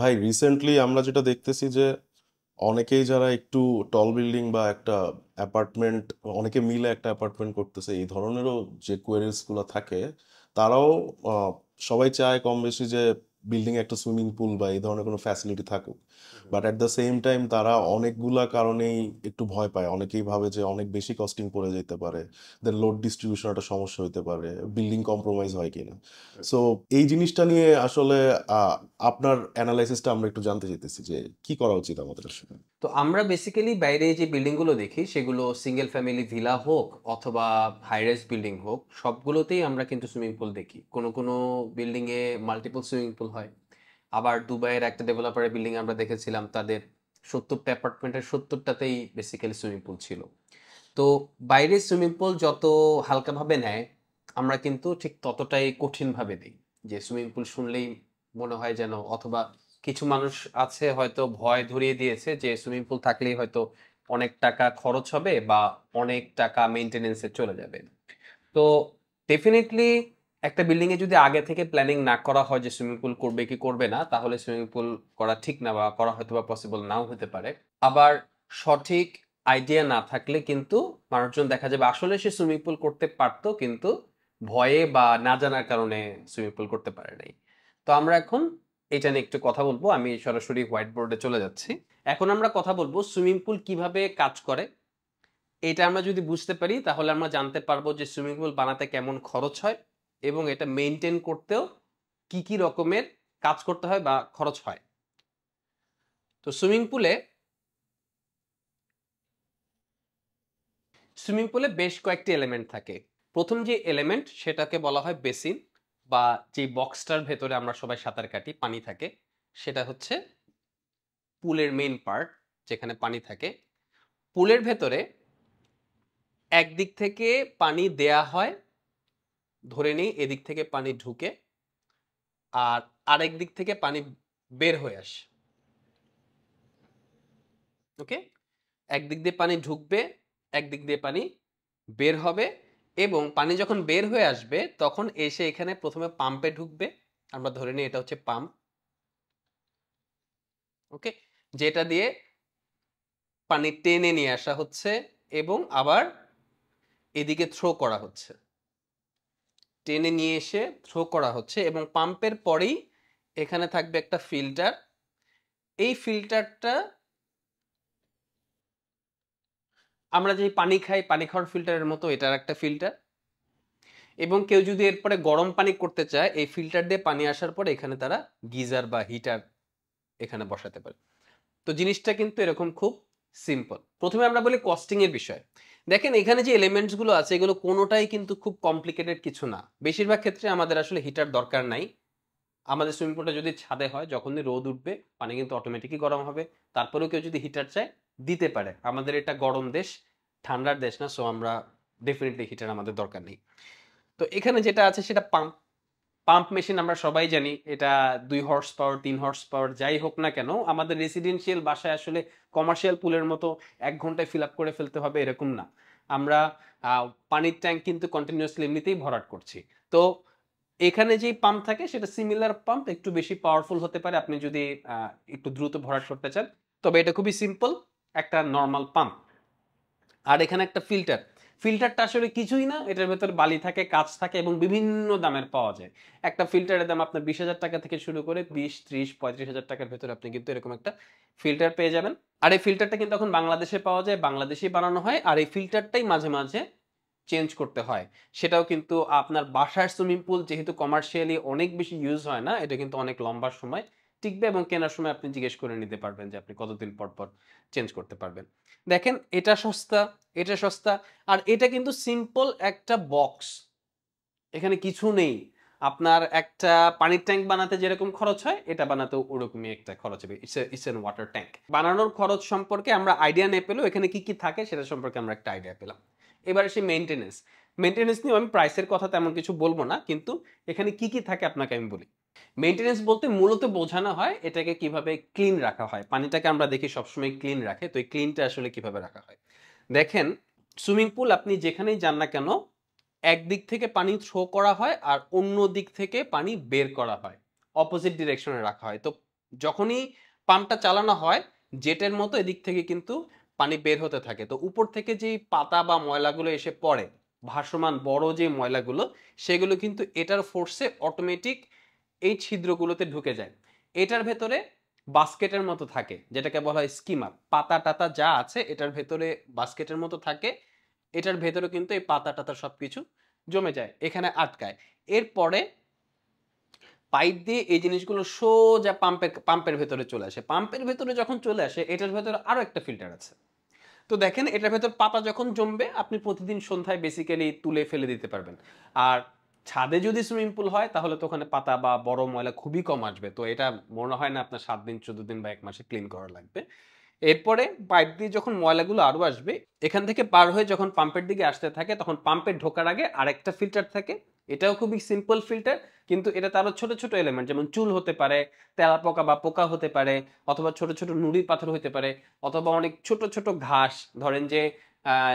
ভাই রিসেন্টলি আমরা যেটা দেখতেছি যে অনেকেই যারা একটু টল বিল্ডিং বা একটা অ্যাপার্টমেন্ট অনেকে মিলে একটা অ্যাপার্টমেন্ট করতেছে এই ধরনেরও যে কোয়েরিজগুলো থাকে তারাও সবাই চায় কম বেশি যে বিল্ডিং একটা সুইমিং পুল বা এই ধরনের কোনো ফ্যাসিলিটি থাকুক but at the same time তারা অনেকগুলা কারণেই একটু ভয় পায় অনেকেই ভাবে যে অনেক বেশি কস্টিং পড়ে যেতে পারে দেন লোড ডিস্ট্রিবিউশন একটা সমস্যা হতে পারে বিল্ডিং কম্প্রোমাইজ হয় কিনা সো এই জিনিসটা নিয়ে আসলে আপনার অ্যানালাইসিসটা আমরা একটু জানতে চাইতেছি যে কি করা উচিত আমাদের আসলে তো আমরা বেসিক্যালি বাইরে যে বিল্ডিংগুলো দেখি সেগুলো সিঙ্গেল ফ্যামিলি ভিলা হোক অথবা হাইরাইজ বিল্ডিং হোক সবগুলোতেই আমরা কিন্তু সুইমিং পুল দেখি কোনো কোনো বিল্ডিংয়ে মাল্টিপল সুইমিং পুল হয় আবার দুবাইয়ের একটা ডেভেলপারের বিল্ডিং আমরা দেখেছিলাম তাদের সত্তরটা অ্যাপার্টমেন্টের সত্তরটাতেই বেসিক্যালি সুইমিং পুল ছিল তো বাইরের সুইমিং পুল যত হালকাভাবে নেয় আমরা কিন্তু ঠিক ততটাই কঠিনভাবে দিই যে সুইমিং পুল শুনলেই মনে হয় যেন অথবা কিছু মানুষ আছে হয়তো ভয় ধরিয়ে দিয়েছে যে সুইমিং পুল থাকলেই হয়তো অনেক টাকা খরচ হবে বা অনেক টাকা মেনটেনেন্সে চলে যাবে তো ডেফিনেটলি একটা বিল্ডিংয়ে যদি আগে থেকে প্ল্যানিং না করা হয় যে সুইমিং পুল করবে কি করবে না তাহলে সুইমিং পুল করা ঠিক না বা করা হয়তো বা পসিবল নাও হতে পারে আবার সঠিক আইডিয়া না থাকলে কিন্তু মানুষজন দেখা যাবে আসলে সে সুইমিং পুল করতে পারতো কিন্তু ভয়ে বা না জানার কারণে সুইমিং পুল করতে পারে নাই তো আমরা এখন এটা নিয়ে একটু কথা বলবো আমি সরাসরি হোয়াইট বোর্ডে চলে যাচ্ছি এখন আমরা কথা বলবো সুইমিং পুল কিভাবে কাজ করে এটা আমরা যদি বুঝতে পারি তাহলে আমরা জানতে পারবো যে সুইমিং পুল বানাতে কেমন খরচ হয় এবং এটা মেনটেন করতেও কি কি রকমের কাজ করতে হয় বা খরচ হয় তো সুইমিং পুলে সুইমিং পুলে বেশ কয়েকটি এলিমেন্ট থাকে প্রথম যে এলিমেন্ট সেটাকে বলা হয় বেসিন বা যে বক্সটার ভেতরে আমরা সবাই সাঁতার কাটি পানি থাকে সেটা হচ্ছে পুলের মেইন পার্ট যেখানে পানি থাকে পুলের ভেতরে একদিক থেকে পানি দেয়া হয় ধরে নিই এদিক থেকে পানি ঢুকে আর আরেক দিক থেকে পানি বের হয়ে আসে ওকে একদিক দিয়ে পানি ঢুকবে একদিক দিয়ে পানি বের হবে এবং পানি যখন বের হয়ে আসবে তখন এসে এখানে প্রথমে পাম্পে ঢুকবে আমরা ধরে নিই এটা হচ্ছে পাম্প ওকে যেটা দিয়ে পানি টেনে নিয়ে আসা হচ্ছে এবং আবার এদিকে থ্রো করা হচ্ছে টেনে নিয়ে এসে থ্রো করা হচ্ছে এবং পাম্পের পরেই এখানে থাকবে একটা ফিল্টার এই ফিল্টারটা আমরা যে পানি খাই পানি খাওয়ার ফিল্টারের মতো এটার একটা ফিল্টার এবং কেউ যদি এরপরে গরম পানি করতে চায় এই ফিল্টার দিয়ে পানি আসার পর এখানে তারা গিজার বা হিটার এখানে বসাতে পারে তো জিনিসটা কিন্তু এরকম খুব সিম্পল প্রথমে আমরা বলি কস্টিংয়ের বিষয় দেখেন এখানে যে এলিমেন্টসগুলো আছে এগুলো কোনোটাই কিন্তু খুব কমপ্লিকেটেড কিছু না বেশিরভাগ ক্ষেত্রে আমাদের আসলে হিটার দরকার নাই আমাদের সুইমিং পুলটা যদি ছাদে হয় যখনই রোদ উঠবে পানি কিন্তু অটোমেটিকই গরম হবে তারপরেও কেউ যদি হিটার চায় দিতে পারে আমাদের এটা গরম দেশ ঠান্ডার দেশ না সো আমরা ডেফিনেটলি হিটার আমাদের দরকার নেই তো এখানে যেটা আছে সেটা পাম্প পাম্প মেশিন আমরা সবাই জানি এটা দুই হর্স পাওয়ার তিন হর্স পাওয়ার যাই হোক না কেন আমাদের রেসিডেন্সিয়াল বাসায় আসলে কমার্শিয়াল পুলের মতো এক ঘন্টায় ফিল আপ করে ফেলতে হবে এরকম না আমরা পানির ট্যাঙ্ক কিন্তু কন্টিনিউসলি এমনিতেই ভরাট করছি তো এখানে যেই পাম্প থাকে সেটা সিমিলার পাম্প একটু বেশি পাওয়ারফুল হতে পারে আপনি যদি একটু দ্রুত ভরাট করতে চান তবে এটা খুবই সিম্পল একটা নর্মাল পাম্প আর এখানে একটা ফিল্টার ফিল্টারটা আসলে কিছুই না এটার ভেতর বালি থাকে কাঁচ থাকে এবং বিভিন্ন দামের পাওয়া যায় একটা ফিল্টারের দাম আপনার বিশ হাজার টাকা থেকে শুরু করে বিশ ত্রিশ পঁয়ত্রিশ হাজার টাকার ভেতরে আপনি কিন্তু এরকম একটা ফিল্টার পেয়ে যাবেন আর এই ফিল্টারটা কিন্তু এখন বাংলাদেশে পাওয়া যায় বাংলাদেশেই বানানো হয় আর এই ফিল্টারটাই মাঝে মাঝে চেঞ্জ করতে হয় সেটাও কিন্তু আপনার বাসার সুইমিং পুল যেহেতু কমার্শিয়ালি অনেক বেশি ইউজ হয় না এটা কিন্তু অনেক লম্বা সময় টিকবে এবং কেনার সময় আপনি জিজ্ঞেস করে নিতে পারবেন যে আপনি কতদিন পর পর চেঞ্জ করতে পারবেন দেখেন এটা সস্তা এটা সস্তা আর এটা কিন্তু সিম্পল একটা বক্স এখানে কিছু নেই আপনার একটা পানির ট্যাঙ্ক বানাতে যেরকম খরচ হয় এটা বানাতেও ওরকমই একটা খরচ হবে ইটস এন ওয়াটার ট্যাঙ্ক বানানোর খরচ সম্পর্কে আমরা আইডিয়া নিয়ে পেলেও এখানে কি কি থাকে সেটা সম্পর্কে আমরা একটা আইডিয়া পেলাম এবার সেই মেনটেনেন্স মেনটেনেন্স নিয়েও আমি প্রাইসের কথা তেমন কিছু বলবো না কিন্তু এখানে কি কি থাকে আপনাকে আমি বলি মেনটেন্যান্স বলতে মূলত বোঝানো হয় এটাকে কিভাবে ক্লিন রাখা হয় পানিটাকে আমরা দেখি সবসময় ক্লিন রাখে তো এই ক্লিনটা আসলে কিভাবে রাখা হয় দেখেন সুইমিং পুল আপনি যেখানেই যান না কেন একদিক থেকে পানি থ্রো করা হয় আর অন্য দিক থেকে পানি বের করা হয় অপোজিট ডিরেকশনে রাখা হয় তো যখনই পাম্পটা চালানো হয় জেটের মতো এদিক থেকে কিন্তু পানি বের হতে থাকে তো উপর থেকে যেই পাতা বা ময়লাগুলো এসে পড়ে ভাসমান বড় যে ময়লাগুলো সেগুলো কিন্তু এটার ফোর্সে অটোমেটিক এই ছিদ্রগুলোতে ঢুকে যায় এটার ভেতরে বাস্কেটের মতো থাকে যেটাকে বলা হয় স্কিমার পাতা টাতা যা আছে এটার ভেতরে বাস্কেটের মতো থাকে এটার ভেতরে কিন্তু এই পাতা টাতা সব কিছু জমে যায় এখানে আটকায় এরপরে পাইপ দিয়ে এই জিনিসগুলো সোজা পাম্পের পাম্পের ভেতরে চলে আসে পাম্পের ভেতরে যখন চলে আসে এটার ভেতরে আরও একটা ফিল্টার আছে তো দেখেন এটার ভেতর পাতা যখন জমবে আপনি প্রতিদিন সন্ধ্যায় বেসিক্যালি তুলে ফেলে দিতে পারবেন আর ছাদে যদি সুইমিং পুল হয় তাহলে তো ওখানে পাতা বা বড় ময়লা খুবই কম আসবে তো এটা মনে হয় না আপনার সাত দিন চোদ্দ দিন বা এক মাসে ক্লিন করা লাগবে এরপরে পাইপ দিয়ে যখন ময়লাগুলো আরও আসবে এখান থেকে পার হয়ে যখন পাম্পের দিকে আসতে থাকে তখন পাম্পের ঢোকার আগে আরেকটা ফিল্টার থাকে এটাও খুবই সিম্পল ফিল্টার কিন্তু এটা তারও ছোট ছোট এলিমেন্ট যেমন চুল হতে পারে তেলা পোকা বা পোকা হতে পারে অথবা ছোট ছোট নুড়ি পাথর হতে পারে অথবা অনেক ছোট ছোট ঘাস ধরেন যে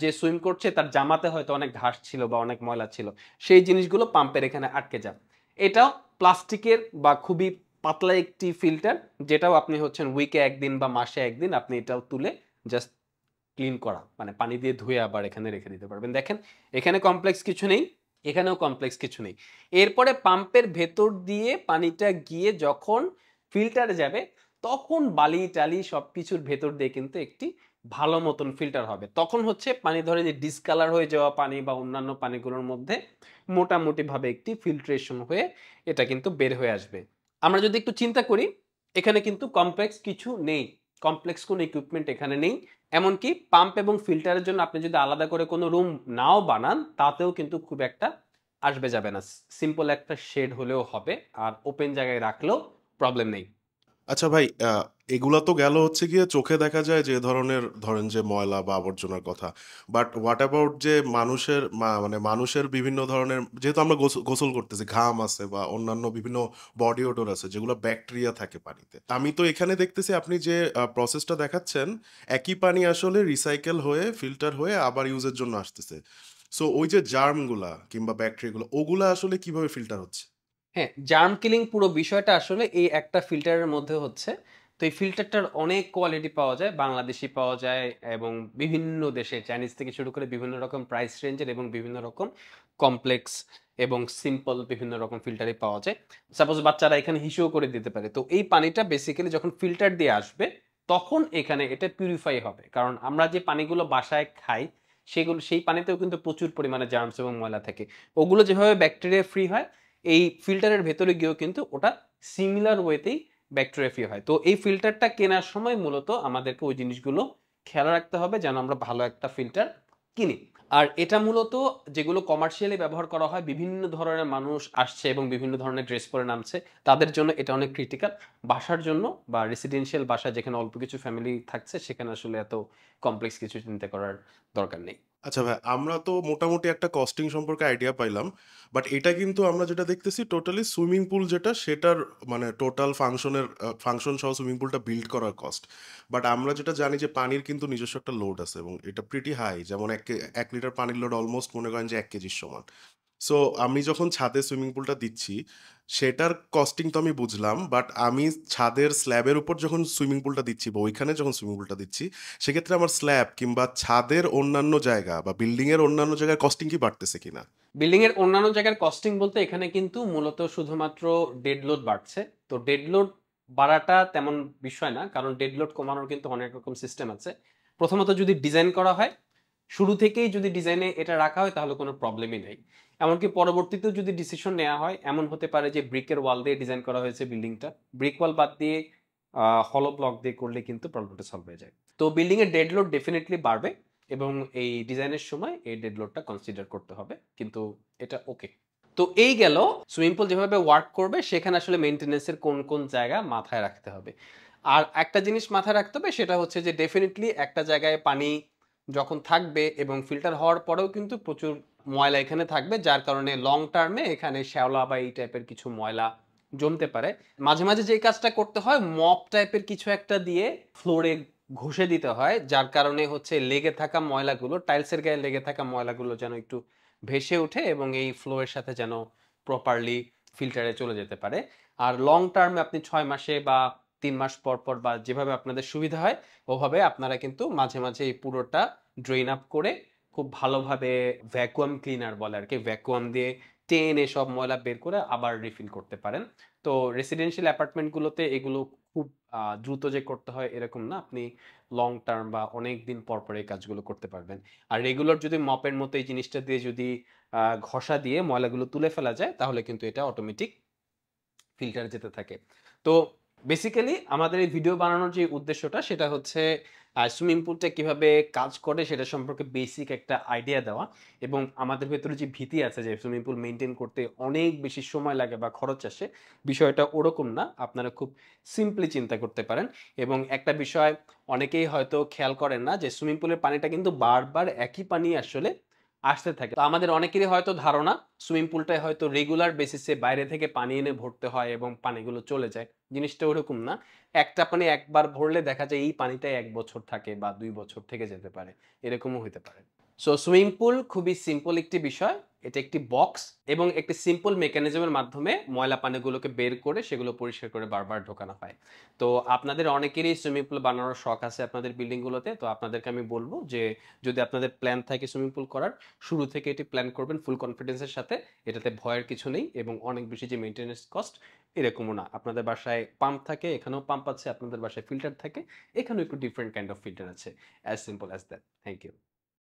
যে সুইম করছে তার জামাতে হয়তো অনেক ঘাস ছিল বা অনেক ময়লা ছিল সেই জিনিসগুলো পাম্পের এখানে আটকে যায় এটাও প্লাস্টিকের বা খুবই পাতলা একটি ফিল্টার যেটাও আপনি হচ্ছেন উইকে একদিন বা মাসে একদিন আপনি এটাও তুলে জাস্ট ক্লিন করা মানে পানি দিয়ে ধুয়ে আবার এখানে রেখে দিতে পারবেন দেখেন এখানে কমপ্লেক্স কিছু নেই এখানেও কমপ্লেক্স কিছু নেই এরপরে পাম্পের ভেতর দিয়ে পানিটা গিয়ে যখন ফিল্টারে যাবে তখন বালি টালি সব কিছুর ভেতর দিয়ে কিন্তু একটি ভালো মতন ফিল্টার হবে তখন হচ্ছে পানি ধরে যে ডিসকালার হয়ে যাওয়া পানি বা অন্যান্য পানিগুলোর মধ্যে মোটামুটিভাবে একটি ফিল্ট্রেশন হয়ে এটা কিন্তু বের হয়ে আসবে আমরা যদি একটু চিন্তা করি এখানে কিন্তু কমপ্লেক্স কিছু নেই কমপ্লেক্স কোনো ইকুইপমেন্ট এখানে নেই এমনকি পাম্প এবং ফিল্টারের জন্য আপনি যদি আলাদা করে কোনো রুম নাও বানান তাতেও কিন্তু খুব একটা আসবে যাবে না সিম্পল একটা শেড হলেও হবে আর ওপেন জায়গায় রাখলেও প্রবলেম নেই আচ্ছা ভাই এগুলা তো গেল হচ্ছে গিয়ে চোখে দেখা যায় যে ধরনের ধরেন যে ময়লা বা আবর্জনার কথা বাট হোয়াট অ্যাবাউট যে মানুষের মানে মানুষের বিভিন্ন ধরনের যেহেতু আমরা গোসল করতেছি ঘাম আছে বা অন্যান্য বিভিন্ন বডি ওডোর আছে যেগুলো ব্যাকটেরিয়া থাকে পানিতে আমি তো এখানে দেখতেছি আপনি যে প্রসেসটা দেখাচ্ছেন একই পানি আসলে রিসাইকেল হয়ে ফিল্টার হয়ে আবার ইউজের জন্য আসতেছে সো ওই যে জার্মগুলা কিংবা ব্যাকটেরিয়াগুলো ওগুলা আসলে কিভাবে ফিল্টার হচ্ছে হ্যাঁ জার্ম কিলিং পুরো বিষয়টা আসলে এই একটা ফিল্টারের মধ্যে হচ্ছে এই ফিল্টারটার অনেক কোয়ালিটি পাওয়া যায় বাংলাদেশি পাওয়া যায় এবং বিভিন্ন দেশে চাইনিজ থেকে শুরু করে বিভিন্ন রকম প্রাইস রেঞ্জের এবং বিভিন্ন রকম কমপ্লেক্স এবং সিম্পল বিভিন্ন রকম ফিল্টারই পাওয়া যায় সাপোজ বাচ্চারা এখানে হিসেও করে দিতে পারে তো এই পানিটা বেসিক্যালি যখন ফিল্টার দিয়ে আসবে তখন এখানে এটা পিউরিফাই হবে কারণ আমরা যে পানিগুলো বাসায় খাই সেগুলো সেই পানিতেও কিন্তু প্রচুর পরিমাণে জার্মস এবং ময়লা থাকে ওগুলো যেভাবে ব্যাকটেরিয়া ফ্রি হয় এই ফিল্টারের ভেতরে গিয়েও কিন্তু ওটা সিমিলার ওয়েতেই ব্যাকটেরিয়া হয় তো এই ফিল্টারটা কেনার সময় মূলত আমাদেরকে ওই জিনিসগুলো খেয়াল রাখতে হবে যেন আমরা ভালো একটা ফিল্টার কিনি আর এটা মূলত যেগুলো কমার্শিয়ালি ব্যবহার করা হয় বিভিন্ন ধরনের মানুষ আসছে এবং বিভিন্ন ধরনের ড্রেস পরে নামছে তাদের জন্য এটা অনেক ক্রিটিক্যাল বাসার জন্য বা রেসিডেন্সিয়াল বাসা যেখানে অল্প কিছু ফ্যামিলি থাকছে সেখানে আসলে এত কমপ্লেক্স কিছু চিন্তা করার দরকার নেই আচ্ছা ভাই আমরা তো মোটামুটি একটা কস্টিং সম্পর্কে আইডিয়া পাইলাম বাট এটা কিন্তু আমরা যেটা দেখতেছি টোটালি সুইমিং পুল যেটা সেটার মানে টোটাল ফাংশনের ফাংশন সহ সুইমিং পুলটা বিল্ড করার কস্ট বাট আমরা যেটা জানি যে পানির কিন্তু নিজস্ব একটা লোড আছে এবং এটা প্রিটি হাই যেমন এক এক লিটার পানির লোড অলমোস্ট মনে করেন যে এক কেজির সমান সো আমি যখন ছাদে সুইমিং পুলটা দিচ্ছি সেটার কস্টিং তো আমি বুঝলাম বাট আমি ছাদের স্ল্যাবের উপর যখন সুইমিং পুলটা দিচ্ছি বা ওইখানে যখন সুইমিং পুলটা দিচ্ছি সেক্ষেত্রে আমার স্ল্যাব কিংবা ছাদের অন্যান্য জায়গা বা বিল্ডিংয়ের অন্যান্য জায়গার কস্টিং কি বাড়তেছে কিনা বিল্ডিং এর অন্যান্য জায়গার কস্টিং বলতে এখানে কিন্তু মূলত শুধুমাত্র ডেড লোড বাড়ছে তো ডেড লোড বাড়াটা তেমন বিষয় না কারণ ডেড লোড কমানোর কিন্তু অনেক রকম সিস্টেম আছে প্রথমত যদি ডিজাইন করা হয় শুরু থেকেই যদি ডিজাইনে এটা রাখা হয় তাহলে কোনো প্রবলেমই নেই এমনকি পরবর্তীতেও যদি ডিসিশন নেওয়া হয় এমন হতে পারে যে ব্রিকের ওয়াল দিয়ে ডিজাইন করা হয়েছে বিল্ডিংটা ব্রিক ওয়াল বাদ দিয়ে হলো ব্লক দিয়ে করলে কিন্তু প্রবলেমটা সলভ হয়ে যায় তো বিল্ডিংয়ের ডেড লোড ডেফিনেটলি বাড়বে এবং এই ডিজাইনের সময় এই ডেড লোডটা কনসিডার করতে হবে কিন্তু এটা ওকে তো এই গেল সুইমিং পুল যেভাবে ওয়ার্ক করবে সেখানে আসলে মেনটেনেন্সের কোন কোন জায়গা মাথায় রাখতে হবে আর একটা জিনিস মাথায় রাখতে হবে সেটা হচ্ছে যে ডেফিনেটলি একটা জায়গায় পানি যখন থাকবে এবং ফিল্টার হওয়ার পরেও কিন্তু প্রচুর ময়লা এখানে থাকবে যার কারণে লং টার্মে এখানে শ্যাওলা বা এই টাইপের কিছু ময়লা জমতে পারে মাঝে মাঝে যে কাজটা করতে হয় মপ টাইপের কিছু একটা দিয়ে ফ্লোরে ঘষে দিতে হয় যার কারণে হচ্ছে লেগে থাকা ময়লাগুলো টাইলসের গায়ে লেগে থাকা ময়লাগুলো যেন একটু ভেসে ওঠে এবং এই ফ্লোরের সাথে যেন প্রপারলি ফিল্টারে চলে যেতে পারে আর লং টার্মে আপনি ছয় মাসে বা তিন মাস পর পর বা যেভাবে আপনাদের সুবিধা হয় ওভাবে আপনারা কিন্তু মাঝে মাঝে এই পুরোটা ড্রেন আপ করে খুব ভালোভাবে ভ্যাকুয়াম ক্লিনার বলে আর কি ভ্যাকুয়াম দিয়ে টেনে সব ময়লা বের করে আবার রিফিল করতে পারেন তো রেসিডেন্সিয়াল অ্যাপার্টমেন্টগুলোতে এগুলো খুব দ্রুত যে করতে হয় এরকম না আপনি লং টার্ম বা অনেক দিন পর পর এই কাজগুলো করতে পারবেন আর রেগুলার যদি মপের মতো এই জিনিসটা দিয়ে যদি ঘষা দিয়ে ময়লাগুলো তুলে ফেলা যায় তাহলে কিন্তু এটা অটোমেটিক ফিল্টার যেতে থাকে তো বেসিক্যালি আমাদের এই ভিডিও বানানোর যে উদ্দেশ্যটা সেটা হচ্ছে সুইমিং পুলটা কীভাবে কাজ করে সেটা সম্পর্কে বেসিক একটা আইডিয়া দেওয়া এবং আমাদের ভেতরে যে ভীতি আছে যে সুইমিং পুল মেনটেন করতে অনেক বেশি সময় লাগে বা খরচ আসে বিষয়টা ওরকম না আপনারা খুব সিম্পলি চিন্তা করতে পারেন এবং একটা বিষয় অনেকেই হয়তো খেয়াল করেন না যে সুইমিং পুলের পানিটা কিন্তু বারবার একই পানি আসলে আসতে থাকে তো আমাদের অনেকেরই হয়তো ধারণা সুইমিং পুলটায় হয়তো রেগুলার বেসিসে বাইরে থেকে পানি এনে ভরতে হয় এবং পানিগুলো চলে যায় জিনিসটা ওরকম না একটা পানি একবার ভরলে দেখা যায় এই পানিটাই এক বছর থাকে বা দুই বছর থেকে যেতে পারে এরকমও হতে পারে সো সুইমিং পুল খুবই সিম্পল একটি বিষয় এটা একটি বক্স এবং একটি সিম্পল মেকানিজমের মাধ্যমে ময়লা পানিগুলোকে বের করে সেগুলো পরিষ্কার করে বারবার ঢোকানো হয় তো আপনাদের অনেকেরই সুইমিং পুল বানানোর শখ আছে আপনাদের বিল্ডিংগুলোতে তো আপনাদেরকে আমি বলবো যে যদি আপনাদের প্ল্যান থাকে সুইমিং পুল করার শুরু থেকে এটি প্ল্যান করবেন ফুল কনফিডেন্সের সাথে এটাতে ভয়ের কিছু নেই এবং অনেক বেশি যে মেনটেন্যান্স কস্ট এরকমও না আপনাদের বাসায় পাম্প থাকে এখানেও পাম্প আছে আপনাদের বাসায় ফিল্টার থাকে এখানেও একটু ডিফারেন্ট কাইন্ড অফ ফিল্টার আছে as simple as that thank you